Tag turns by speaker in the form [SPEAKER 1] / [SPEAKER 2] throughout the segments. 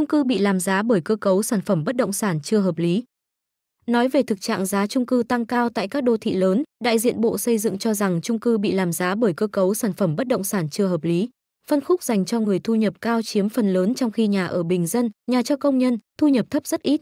[SPEAKER 1] chung cư bị làm giá bởi cơ cấu sản phẩm bất động sản chưa hợp lý. Nói về thực trạng giá chung cư tăng cao tại các đô thị lớn, đại diện Bộ Xây dựng cho rằng chung cư bị làm giá bởi cơ cấu sản phẩm bất động sản chưa hợp lý. Phân khúc dành cho người thu nhập cao chiếm phần lớn trong khi nhà ở bình dân, nhà cho công nhân, thu nhập thấp rất ít.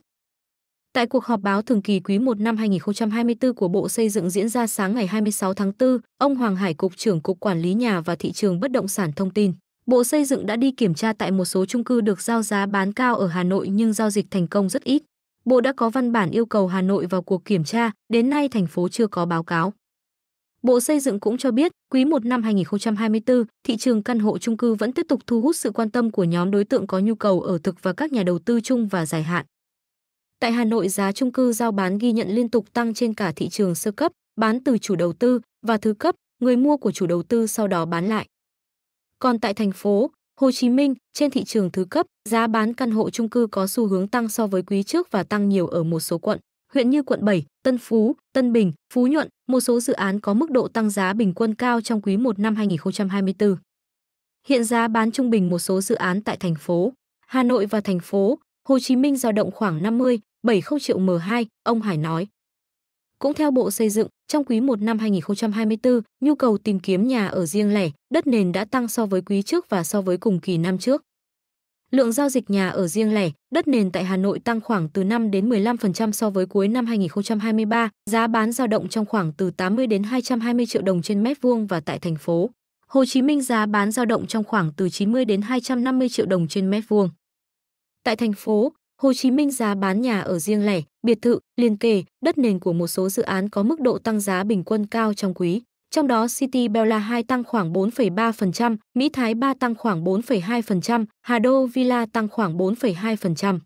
[SPEAKER 1] Tại cuộc họp báo thường kỳ quý 1 năm 2024 của Bộ Xây dựng diễn ra sáng ngày 26 tháng 4, ông Hoàng Hải Cục trưởng Cục Quản lý Nhà và Thị trường Bất động sản thông tin. Bộ Xây dựng đã đi kiểm tra tại một số chung cư được giao giá bán cao ở Hà Nội nhưng giao dịch thành công rất ít. Bộ đã có văn bản yêu cầu Hà Nội vào cuộc kiểm tra, đến nay thành phố chưa có báo cáo. Bộ Xây dựng cũng cho biết, quý 1 năm 2024, thị trường căn hộ chung cư vẫn tiếp tục thu hút sự quan tâm của nhóm đối tượng có nhu cầu ở thực và các nhà đầu tư chung và dài hạn. Tại Hà Nội, giá chung cư giao bán ghi nhận liên tục tăng trên cả thị trường sơ cấp, bán từ chủ đầu tư và thứ cấp, người mua của chủ đầu tư sau đó bán lại. Còn tại thành phố Hồ Chí Minh, trên thị trường thứ cấp, giá bán căn hộ chung cư có xu hướng tăng so với quý trước và tăng nhiều ở một số quận, huyện như quận 7, Tân Phú, Tân Bình, Phú Nhuận, một số dự án có mức độ tăng giá bình quân cao trong quý 1 năm 2024. Hiện giá bán trung bình một số dự án tại thành phố Hà Nội và thành phố Hồ Chí Minh dao động khoảng 50, 70 triệu M2, ông Hải nói. Cũng theo Bộ Xây dựng, trong quý 1 năm 2024, nhu cầu tìm kiếm nhà ở riêng lẻ, đất nền đã tăng so với quý trước và so với cùng kỳ năm trước. Lượng giao dịch nhà ở riêng lẻ, đất nền tại Hà Nội tăng khoảng từ 5 đến 15% so với cuối năm 2023, giá bán dao động trong khoảng từ 80 đến 220 triệu đồng trên mét vuông và tại thành phố Hồ Chí Minh giá bán dao động trong khoảng từ 90 đến 250 triệu đồng trên mét vuông. Tại thành phố, Hồ Chí Minh giá bán nhà ở riêng lẻ, biệt thự, liền kề, đất nền của một số dự án có mức độ tăng giá bình quân cao trong quý. Trong đó City Bella 2 tăng khoảng 4,3%, Mỹ Thái 3 tăng khoảng 4,2%, Hà Đô Villa tăng khoảng 4,2%.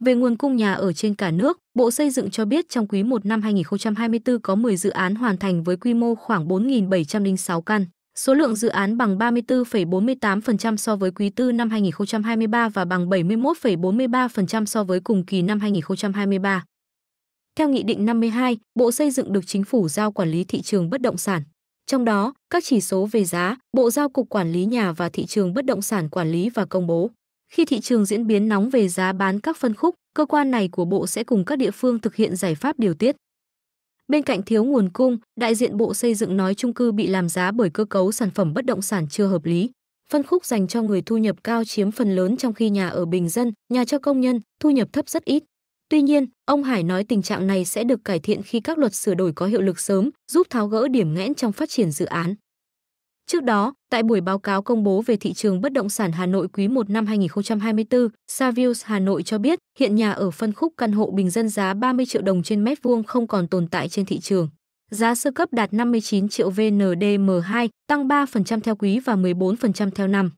[SPEAKER 1] Về nguồn cung nhà ở trên cả nước, Bộ Xây dựng cho biết trong quý 1 năm 2024 có 10 dự án hoàn thành với quy mô khoảng 4.706 căn. Số lượng dự án bằng 34,48% so với quý tư năm 2023 và bằng 71,43% so với cùng kỳ năm 2023. Theo Nghị định 52, Bộ Xây dựng được Chính phủ giao quản lý thị trường bất động sản. Trong đó, các chỉ số về giá, Bộ Giao Cục Quản lý Nhà và Thị trường Bất động sản quản lý và công bố. Khi thị trường diễn biến nóng về giá bán các phân khúc, cơ quan này của Bộ sẽ cùng các địa phương thực hiện giải pháp điều tiết. Bên cạnh thiếu nguồn cung, đại diện Bộ Xây dựng nói chung cư bị làm giá bởi cơ cấu sản phẩm bất động sản chưa hợp lý. Phân khúc dành cho người thu nhập cao chiếm phần lớn trong khi nhà ở bình dân, nhà cho công nhân, thu nhập thấp rất ít. Tuy nhiên, ông Hải nói tình trạng này sẽ được cải thiện khi các luật sửa đổi có hiệu lực sớm, giúp tháo gỡ điểm nghẽn trong phát triển dự án. Trước đó, tại buổi báo cáo công bố về thị trường bất động sản Hà Nội quý 1 năm 2024, Savills Hà Nội cho biết hiện nhà ở phân khúc căn hộ bình dân giá 30 triệu đồng trên mét vuông không còn tồn tại trên thị trường. Giá sơ cấp đạt 59 triệu vnd m 2 tăng 3% theo quý và 14% theo năm.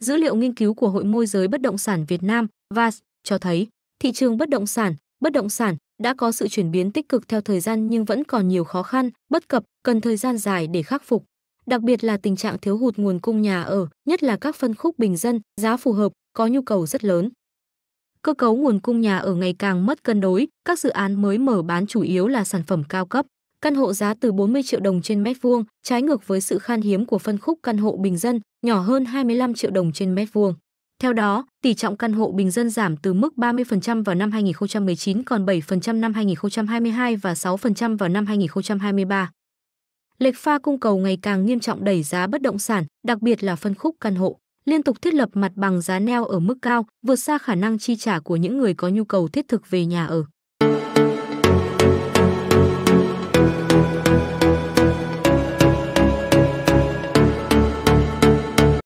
[SPEAKER 1] Dữ liệu nghiên cứu của Hội môi giới bất động sản Việt Nam, VAS, cho thấy thị trường bất động sản, bất động sản đã có sự chuyển biến tích cực theo thời gian nhưng vẫn còn nhiều khó khăn, bất cập, cần thời gian dài để khắc phục đặc biệt là tình trạng thiếu hụt nguồn cung nhà ở, nhất là các phân khúc bình dân, giá phù hợp, có nhu cầu rất lớn. Cơ cấu nguồn cung nhà ở ngày càng mất cân đối, các dự án mới mở bán chủ yếu là sản phẩm cao cấp, căn hộ giá từ 40 triệu đồng trên mét vuông, trái ngược với sự khan hiếm của phân khúc căn hộ bình dân, nhỏ hơn 25 triệu đồng trên mét vuông. Theo đó, tỷ trọng căn hộ bình dân giảm từ mức 30% vào năm 2019 còn 7% năm 2022 và 6% vào năm 2023 lệch pha cung cầu ngày càng nghiêm trọng đẩy giá bất động sản, đặc biệt là phân khúc căn hộ, liên tục thiết lập mặt bằng giá neo ở mức cao, vượt xa khả năng chi trả của những người có nhu cầu thiết thực về nhà ở.